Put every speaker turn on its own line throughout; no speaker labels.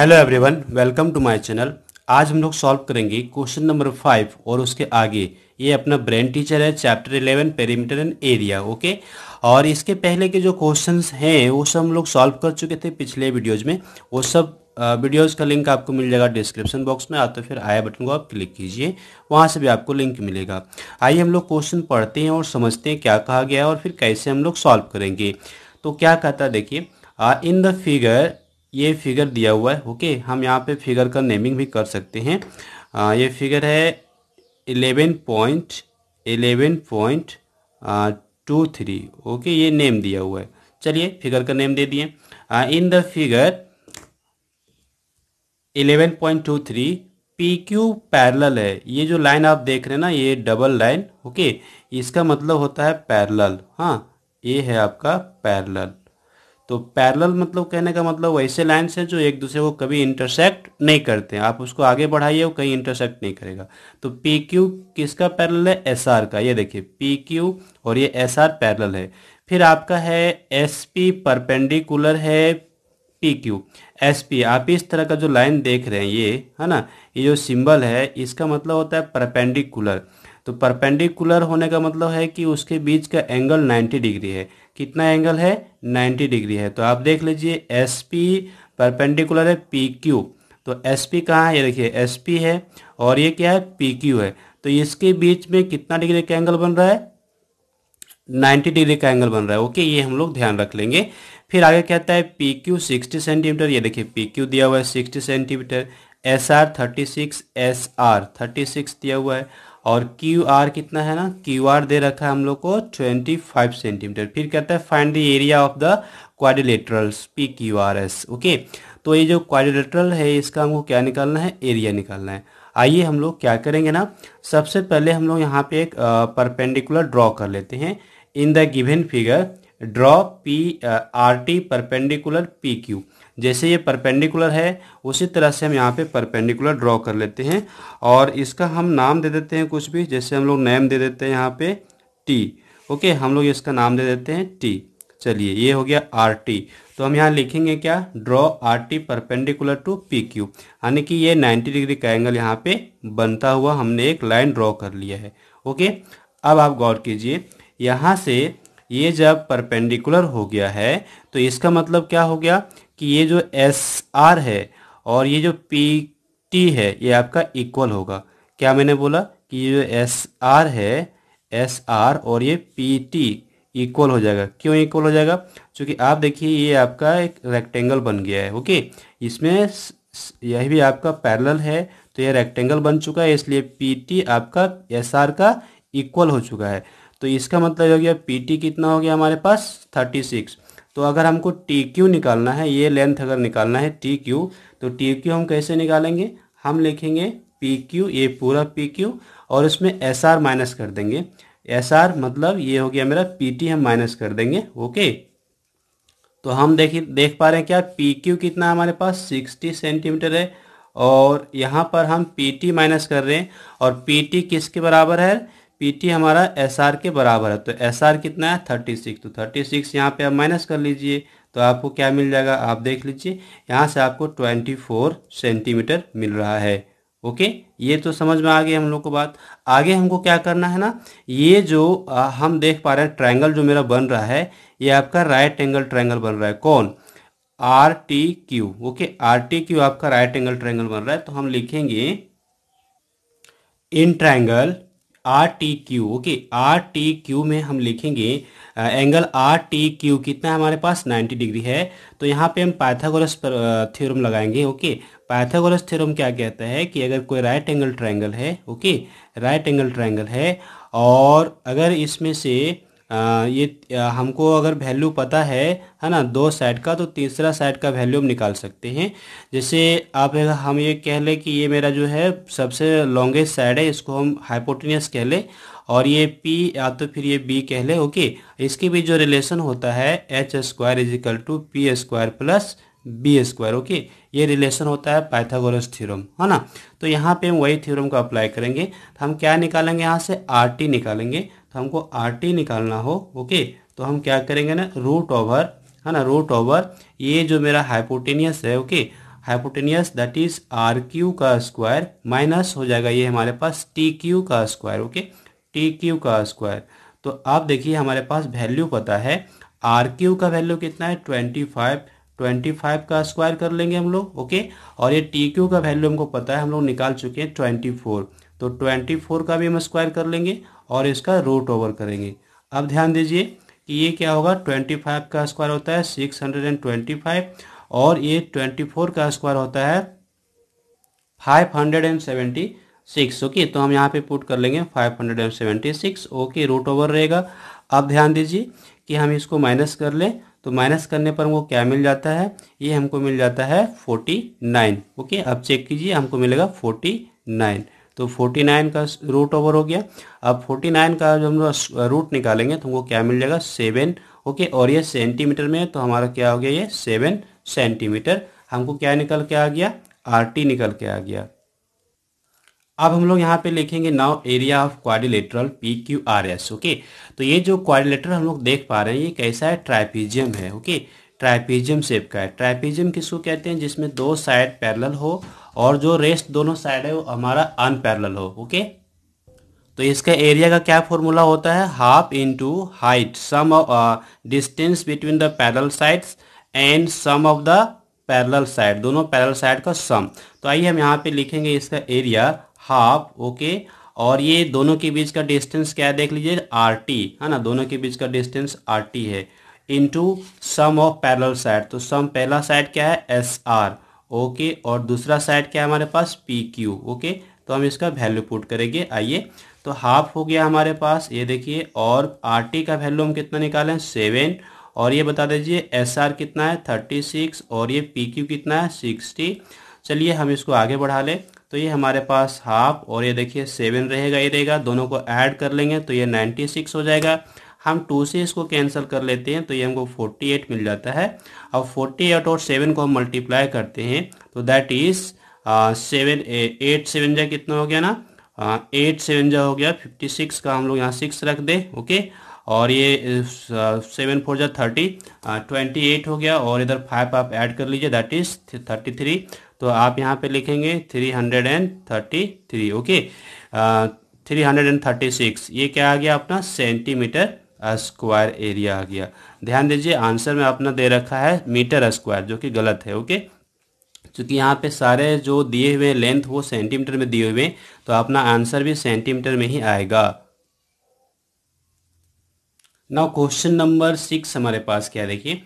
Hello everyone welcome to my channel आज हम लोग सॉल्व करेंगे क्वेश्चन नंबर फाइव और उसके आगे ये अपना ब्रेन टीचर है chapter eleven perimeter and area okay और इसके पहले के जो क्वेश्चंस हैं वो सब हम लोग सॉल्व कर चुके थे पिछले वीडियोज में वो सब वीडियोज़ का लिंक आपको मिल जाएगा डिस्क्रिप्शन बॉक्स में या तो फिर आया बटन को आप क्लिक कीजिए वहाँ से भी आपको लिंक मिलेगा आइए हम लोग क्वेश्चन पढ़ते हैं और समझते हैं क्या कहा गया है और फिर कैसे हम लोग सॉल्व करेंगे तो क्या कहता है देखिए इन द फिगर ये फिगर दिया हुआ है ओके हम यहाँ पे फिगर का नेमिंग भी कर सकते हैं आ, ये फिगर है eleven point eleven point two three okay ये नेम दिया हुआ है चलिए फिगर का नेम दे दिए in the figure eleven point two three P Q parallel है ये जो लाइन आप देख रहे हैं ना ये डबल लाइन ओके इसका मतलब होता है पैरल हाँ ये है आपका पैरल तो पैरेलल मतलब कहने का मतलब वैसे लाइन्स हैं जो एक दूसरे को कभी इंटरसेक्ट नहीं करते हैं आप उसको आगे बढ़ाइए वो कहीं इंटरसेक्ट नहीं करेगा तो पी क्यू किसका पैरल है एस आर का ये देखिए पी क्यू और ये एस आर पैरल है फिर आपका है एस पी परपेंडिकुलर है पी क्यू एस पी आप इस तरह का जो लाइन देख रहे हैं ये है ना ये जो सिंबल है इसका मतलब होता है परपेंडिकुलर तो परपेंडिकुलर होने का मतलब है कि उसके बीच का एंगल 90 डिग्री है कितना एंगल है 90 डिग्री है तो आप देख लीजिए एस पी परपेंडिकुलर है पी क्यू तो एस पी कहाँ है ये देखिए एस पी है और ये क्या है पी क्यू है तो इसके बीच में कितना डिग्री का एंगल बन रहा है 90 डिग्री का एंगल बन रहा है ओके ये हम लोग ध्यान रख लेंगे फिर आगे कहता है पी क्यू सिक्सटी सेंटीमीटर ये देखिए पी क्यू दिया हुआ है sixty centimetre S R thirty six S R thirty six दिया हुआ है और क्यू आर कितना है ना क्यू आर दे रखा है हम लोग को ट्वेंटी फाइव सेंटीमीटर फिर कहता है find the area of the quadrilaterals P Q R S okay तो ये जो क्वारिलेटरल है इसका हमको क्या निकालना है एरिया निकालना है आइए हम लोग क्या करेंगे ना सबसे पहले हम लोग यहाँ पे एक परपेंडिकुलर ड्रॉ कर लेते हैं in the given figure draw P R T perpendicular P Q जैसे ये परपेंडिकुलर है उसी तरह से हम यहाँ पे परपेंडिकुलर ड्रॉ कर लेते हैं और इसका हम नाम दे देते हैं कुछ भी जैसे हम लोग नेम दे देते हैं यहाँ पे टी ओके हम लोग इसका नाम दे देते हैं टी चलिए ये हो गया आर टी तो हम यहाँ लिखेंगे क्या draw R T perpendicular to P Q यानी कि ये 90 डिग्री का एंगल यहाँ पे बनता हुआ हमने एक लाइन ड्रॉ कर लिया है ओके अब आप गौर कीजिए यहाँ से ये जब परपेंडिकुलर हो गया है तो इसका मतलब क्या हो गया कि ये जो एस आर है और ये जो पी टी है ये आपका इक्वल होगा क्या मैंने बोला कि ये जो एस आर है एस आर और ये पी टी इक्वल हो जाएगा क्यों इक्वल हो जाएगा क्योंकि आप देखिए ये आपका एक रेक्टेंगल बन गया है ओके इसमें यह भी आपका पैरेलल है तो ये रेक्टेंगल बन चुका है इसलिए पी टी आपका एस आर का इक्वल हो चुका है तो इसका मतलब हो गया पी टी कितना हो गया हमारे पास थर्टी सिक्स तो अगर हमको टी क्यू निकालना है ये लेंथ अगर निकालना है टी क्यू तो टी क्यू हम कैसे निकालेंगे हम लिखेंगे पी क्यू ये पूरा पी क्यू और इसमें एस आर माइनस कर देंगे एस आर मतलब ये हो गया मेरा पी टी हम माइनस कर देंगे ओके तो हम देख देख पा रहे हैं क्या पी क्यू कितना हमारे पास सिक्सटी सेंटीमीटर है और यहाँ पर हम पी टी माइनस कर रहे हैं और पी टी किसके बराबर है पी टी हमारा एस आर के बराबर है तो एस आर कितना है थर्टी सिक्स तो थर्टी सिक्स यहाँ पर आप माइनस कर लीजिए तो आपको क्या मिल जाएगा आप देख लीजिए यहाँ से आपको ट्वेंटी फोर सेंटीमीटर मिल रहा है ओके ये तो समझ में आ गई हम लोग को बात आगे हमको क्या करना है ना ये जो आ, हम देख पा रहे हैं ट्रायंगल जो मेरा बन रहा है ये आपका राइट एंगल ट्रायंगल बन रहा है कौन R T Q okay R T Q आपका राइट एंगल ट्रायंगल बन रहा है तो हम लिखेंगे in triangle R T Q okay R T Q में हम लिखेंगे एंगल आर टी क्यू कितना हमारे पास 90 डिग्री है तो यहाँ पे हम पाइथागोरस थ्योरम लगाएंगे ओके पाइथागोरस थ्योरम क्या कहता है कि अगर कोई राइट एंगल ट्राइंगल है ओके राइट एंगल ट्राइंगल है और अगर इसमें से आ, ये आ, हमको अगर वैल्यू पता है है ना दो साइड का तो तीसरा साइड का वैल्यू हम निकाल सकते हैं जैसे आप हम ये कह लें कि ये मेरा जो है सबसे लॉन्गेस्ट साइड है इसको हम हाइपोटिनियस कह लें और ये P या तो फिर ये B कह लें ओके इसके भी जो रिलेशन होता है H square is equal to P square plus B square okay ये रिलेशन होता है पाइथागोरस थ्योरम है ना तो यहाँ पे हम वही थ्योरम को अप्लाई करेंगे तो हम क्या निकालेंगे यहाँ से आर टी निकालेंगे तो हमको आर टी निकालना हो ओके तो हम क्या करेंगे ना रूट ओवर है ना रूट ओवर ये जो मेरा हाइपोटेनियस है okay hypotenuse that is R Q का स्क्वायर माइनस हो जाएगा ये हमारे पास टी क्यू का स्क्वायर ओके टी क्यू का स्क्वायर तो आप देखिए हमारे पास वैल्यू पता है आर क्यू का वैल्यू कितना है ट्वेंटी फाइव ट्वेंटी फाइव का स्क्वायर कर लेंगे हम लोग ओके और ये टी क्यू का वैल्यू हमको पता है हम लोग निकाल चुके हैं ट्वेंटी फोर तो ट्वेंटी फोर का भी हम स्क्वायर कर लेंगे और इसका रूट ओवर करेंगे अब ध्यान दीजिए कि ये क्या होगा 25 का स्क्वायर होता है 625 और ये 24 का स्क्वायर होता है 576 ओके तो हम यहाँ पे पुट कर लेंगे 576 ओके रूट ओवर रहेगा अब ध्यान दीजिए कि हम इसको माइनस कर लें तो माइनस करने पर हमको क्या मिल जाता है ये हमको मिल जाता है 49 ओके अब चेक कीजिए हमको मिलेगा 49 तो 49 का रूट ओवर हो गया अब 49 का जो हम रूट निकालेंगे तो हमको क्या मिल जाएगा सेवन ओके और ये सेंटीमीटर में है तो हमारा क्या हो गया ये सेवन सेंटीमीटर हमको क्या निकल के आ गया आर निकल के आ गया अब हम लोग यहाँ पे लिखेंगे now area of quadrilateral P Q R S okay तो ये जो क्वारिलेटरल हम लोग देख पा रहे हैं ये कैसा है ट्राइपीजियम है ओके ट्राइपीजियम शेप का है ट्राइपीजियम किसको कहते हैं जिसमें दो साइड पैरेलल हो और जो रेस्ट दोनों साइड है वो हमारा अनपैरल हो ओके तो इसका एरिया का क्या फॉर्मूला होता है half to height sum of distance between the parallel sides and sum of the parallel side दोनों पैरल साइड का सम तो आइए हम यहाँ पे लिखेंगे इसका एरिया हाफ ओके और ये दोनों के बीच का डिस्टेंस क्या है देख लीजिए आर टी है ना दोनों के बीच का डिस्टेंस आर टी है into sum of parallel side तो सम पहला साइड क्या है एस आर ओके और दूसरा साइड क्या है हमारे पास पी क्यू ओके तो हम इसका वैल्यू पुट करेंगे आइए तो हाफ हो गया हमारे पास ये देखिए और आर टी का वैल्यू हम कितना निकालें सेवन और ये बता दीजिए एस आर कितना है थर्टी सिक्स और ये पी क्यू कितना है सिक्सटी चलिए हम इसको आगे बढ़ा लें तो ये हमारे पास हाफ और ये देखिए सेवन रहेगा ये रहेगा दोनों को ऐड कर लेंगे तो ये नाइन्टी सिक्स हो जाएगा हम टू से इसको कैंसिल कर लेते हैं तो ये हमको फोर्टी एट मिल जाता है अब फोर्टी एट और सेवन को हम मल्टीप्लाई करते हैं तो that is seven eight seven जा कितना हो गया ना एट सेवन जा हो गया फिफ्टी सिक्स का हम लोग यहाँ सिक्स रख दें ओके और ये सेवन फोर जा थर्टी ट्वेंटी एट हो गया और इधर फाइव आप ऐड कर लीजिए दैट इज़ थर्टी थ्री तो आप यहाँ पे लिखेंगे three hundred and thirty three okay three hundred and thirty six ये क्या आ गया अपना सेंटीमीटर स्क्वायर एरिया आ गया ध्यान दीजिए आंसर में अपना दे रखा है मीटर स्क्वायर जो कि गलत है ओके क्योंकि यहाँ पे सारे जो दिए हुए लेंथ वो सेंटीमीटर में दिए हुए तो अपना आंसर भी सेंटीमीटर में ही आएगा नाउ क्वेश्चन नंबर सिक्स हमारे पास क्या देखिए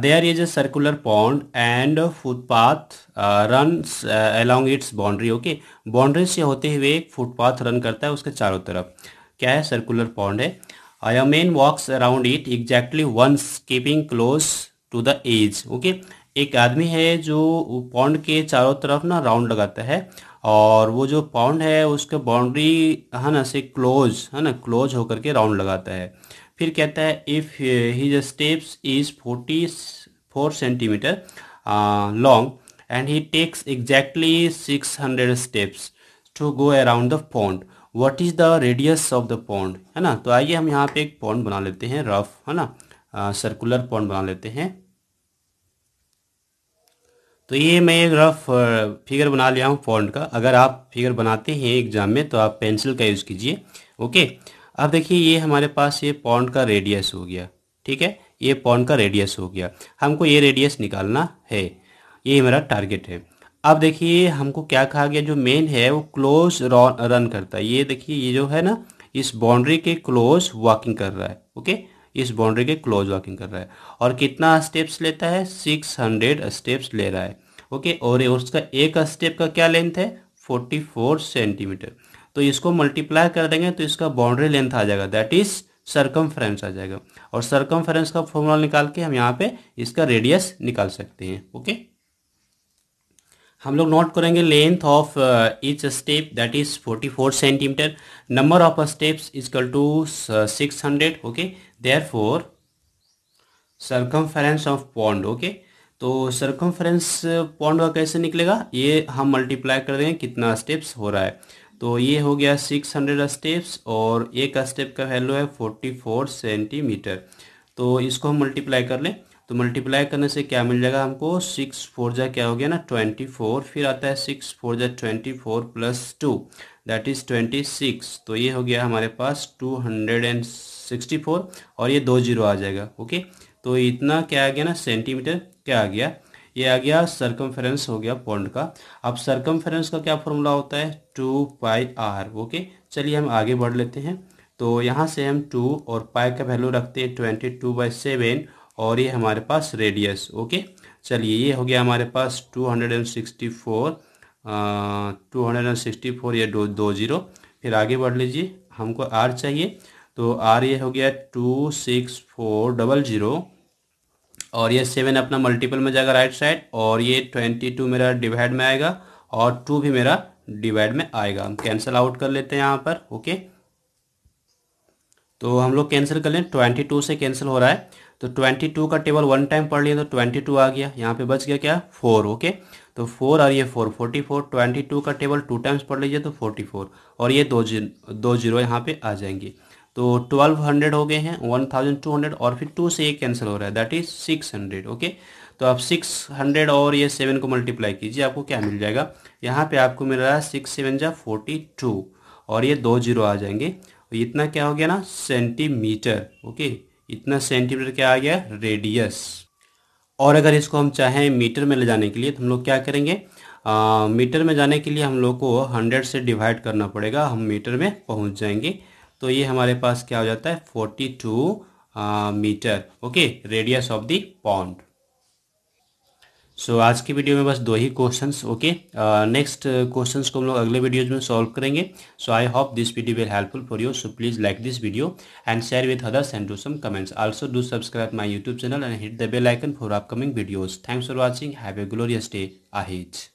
there is a circular pond and footpath run along its boundary okay boundary से होते हुए एक फुटपाथ रन करता है उसके चारों तरफ क्या है सर्कुलर पॉन्ड है Fireman walks around it exactly once keeping close to the edge. Okay okay? एक आदमी है जो पौंड के चारों तरफ ना राउंड लगाता है और वो जो पौंड है उसके बाउंड्री है ना से क्लोज है ना क्लोज होकर के राउंड लगाता है फिर कहता है if his steps is forty four centimetre long and he takes exactly six hundred steps to go around the pond what is the radius of the pond है ना तो आइए हम यहाँ पे एक पॉन्ड बना लेते हैं रफ है ना सर्कुलर पॉन्ड बना लेते हैं तो ये मैं एक रफ फिगर बना लिया हूँ पॉन्ड का अगर आप फिगर बनाते हैं एग्जाम में तो आप पेंसिल का यूज़ कीजिए ओके अब देखिए ये हमारे पास ये पॉन्ड का रेडियस हो गया ठीक है ये पॉन्ड का रेडियस हो गया हमको ये रेडियस निकालना है ये मेरा टारगेट है अब देखिए हमको क्या कहा गया जो मेन है वो क्लोज रन करता है ये देखिए ये जो है ना इस बाउंड्री के क्लोज वॉकिंग कर रहा है ओके इस बाउंड्री के क्लोज वॉकिंग कर रहा है और कितना स्टेप्स लेता है 600 स्टेप्स ले रहा है ओके और उसका एक स्टेप का क्या लेंथ है 44 सेंटीमीटर तो इसको मल्टीप्लाई कर देंगे तो इसका बाउंड्री लेंथ आ जाएगा दैट इज सरकम आ जाएगा और सरकम का फॉर्मूला निकाल के हम यहाँ पे इसका रेडियस निकाल सकते हैं ओके हम लोग नोट करेंगे length of each step that is 44 centimetre number of steps is equal to 600 okay therefore circumference of pond okay तो सरकमफेरेंस पॉन्ड uh, का कैसे निकलेगा ये हम मल्टीप्लाई कर देंगे कितना स्टेप्स हो रहा है तो ये हो गया 600 स्टेप्स और एक स्टेप का वैल्यू है 44 सेंटीमीटर तो इसको हम मल्टीप्लाई कर लें तो मल्टीप्लाई करने से क्या मिल जाएगा हमको सिक्स फोर जा क्या हो गया ना ट्वेंटी फोर फिर आता है सिक्स फोर जा twenty four plus two that is twenty six तो ये हो गया हमारे पास two hundred and sixty four और ये दो जीरो आ जाएगा ओके तो इतना क्या आ गया ना सेंटीमीटर क्या आ गया ये आ गया सरकमफेरेंस हो गया पॉइंट का अब सरकमफेरेंस का क्या फॉर्मूला होता है टू पाई आर ओके चलिए हम आगे बढ़ लेते हैं तो यहाँ से हम टू और पाई का वैल्यू रखते हैं ट्वेंटी टू बाई सेवन और ये हमारे पास रेडियस ओके चलिए ये हो गया हमारे पास 264 264 या दो दो जीरो फिर आगे बढ़ लीजिए हमको आर चाहिए तो आर ये हो गया two six four double zero और ये सेवन अपना मल्टीपल में जाएगा राइट साइड और ये ट्वेंटी टू मेरा डिवाइड में आएगा और टू भी मेरा डिवाइड में आएगा हम कैंसिल आउट कर लेते हैं यहाँ पर ओके तो हम लोग कैंसिल कर लें ट्वेंटी टू से कैंसिल हो रहा है तो 22 का टेबल वन टाइम पढ़ लिया तो 22 आ गया यहाँ पे बच गया क्या फोर ओके तो फोर और ये four forty four twenty two का टेबल टू टाइम्स पढ़ लीजिए तो फोर्टी फोर और ये दो जी दो जीरो यहाँ पे आ जाएंगे तो ट्वेल्व हंड्रेड हो गए हैं वन थाउजेंड टू हंड्रेड और फिर टू से ये कैंसिल हो रहा है that is six hundred okay तो आप सिक्स हंड्रेड और ये सेवन को मल्टीप्लाई कीजिए आपको क्या मिल जाएगा यहाँ पे आपको मिल रहा है सिक्स सेवन जा फोर्टी टू और ये दो जीरो आ जाएंगे तो इतना क्या हो गया ना सेंटीमीटर ओके इतना सेंटीमीटर क्या आ गया रेडियस और अगर इसको हम चाहें मीटर में ले जाने के लिए तो हम लोग क्या करेंगे आ, मीटर में जाने के लिए हम लोग को हंड्रेड से डिवाइड करना पड़ेगा हम मीटर में पहुंच जाएंगे तो ये हमारे पास क्या हो जाता है forty two metre okay radius of the pond so आज की वीडियो में बस दो ही क्वेश्चंस ओके नेक्स्ट क्वेश्चंस को हम लोग अगले वीडियोज में सॉल्व करेंगे so I hope this video will helpful for you so please like this video and share with others and do some comments also do subscribe my YouTube channel and hit the bell icon for upcoming videos thanks for watching have a glorious day आहिज